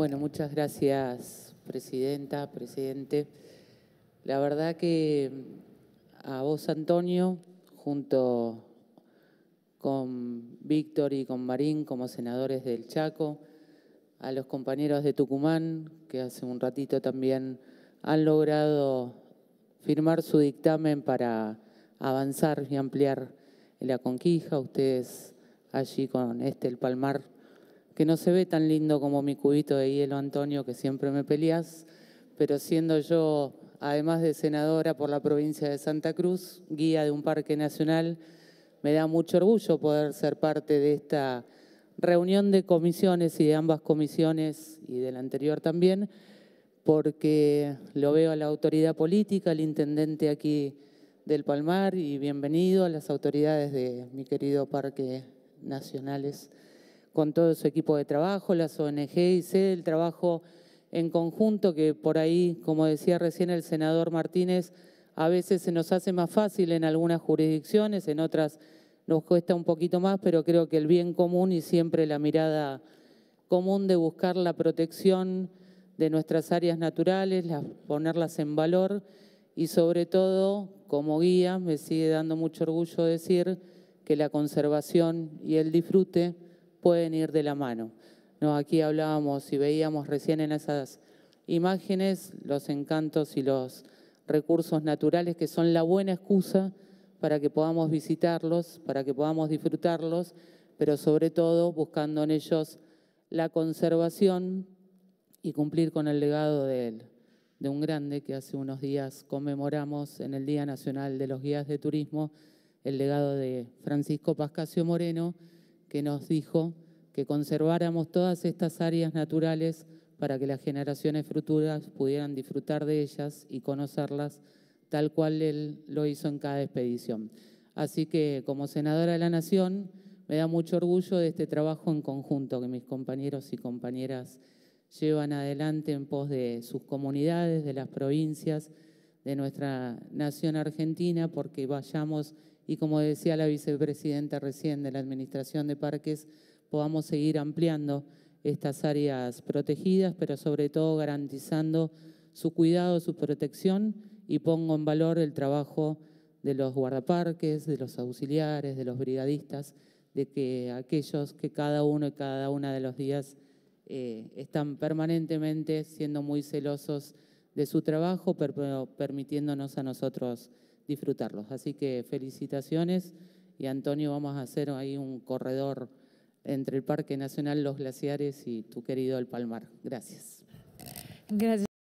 Bueno, muchas gracias, Presidenta, Presidente. La verdad que mm, a vos, Antonio, junto con Víctor y con Marín como senadores del Chaco, a los compañeros de Tucumán, que hace un ratito también han logrado firmar su dictamen para avanzar y ampliar la conquija, ustedes allí con este el Palmar que no se ve tan lindo como mi cubito de hielo, Antonio, que siempre me peleas. pero siendo yo, además de senadora por la provincia de Santa Cruz, guía de un parque nacional, me da mucho orgullo poder ser parte de esta reunión de comisiones y de ambas comisiones y de la anterior también, porque lo veo a la autoridad política, al intendente aquí del Palmar y bienvenido a las autoridades de mi querido Parque Nacionales con todo su equipo de trabajo, las ONG y sé el trabajo en conjunto que por ahí, como decía recién el senador Martínez, a veces se nos hace más fácil en algunas jurisdicciones, en otras nos cuesta un poquito más, pero creo que el bien común y siempre la mirada común de buscar la protección de nuestras áreas naturales, ponerlas en valor y sobre todo, como guía, me sigue dando mucho orgullo decir que la conservación y el disfrute pueden ir de la mano. ¿No? Aquí hablábamos y veíamos recién en esas imágenes los encantos y los recursos naturales que son la buena excusa para que podamos visitarlos, para que podamos disfrutarlos, pero sobre todo buscando en ellos la conservación y cumplir con el legado de de un grande que hace unos días conmemoramos en el Día Nacional de los Guías de Turismo, el legado de Francisco Pascasio Moreno, que nos dijo que conserváramos todas estas áreas naturales para que las generaciones futuras pudieran disfrutar de ellas y conocerlas tal cual él lo hizo en cada expedición. Así que como senadora de la Nación, me da mucho orgullo de este trabajo en conjunto que mis compañeros y compañeras llevan adelante en pos de sus comunidades, de las provincias, de nuestra nación argentina, porque vayamos y como decía la vicepresidenta recién de la Administración de Parques, podamos seguir ampliando estas áreas protegidas, pero sobre todo garantizando su cuidado, su protección y pongo en valor el trabajo de los guardaparques, de los auxiliares, de los brigadistas, de que aquellos que cada uno y cada una de los días eh, están permanentemente siendo muy celosos de su trabajo, permitiéndonos a nosotros disfrutarlos. Así que felicitaciones y Antonio, vamos a hacer ahí un corredor entre el Parque Nacional Los Glaciares y tu querido El Palmar. Gracias. Gracias.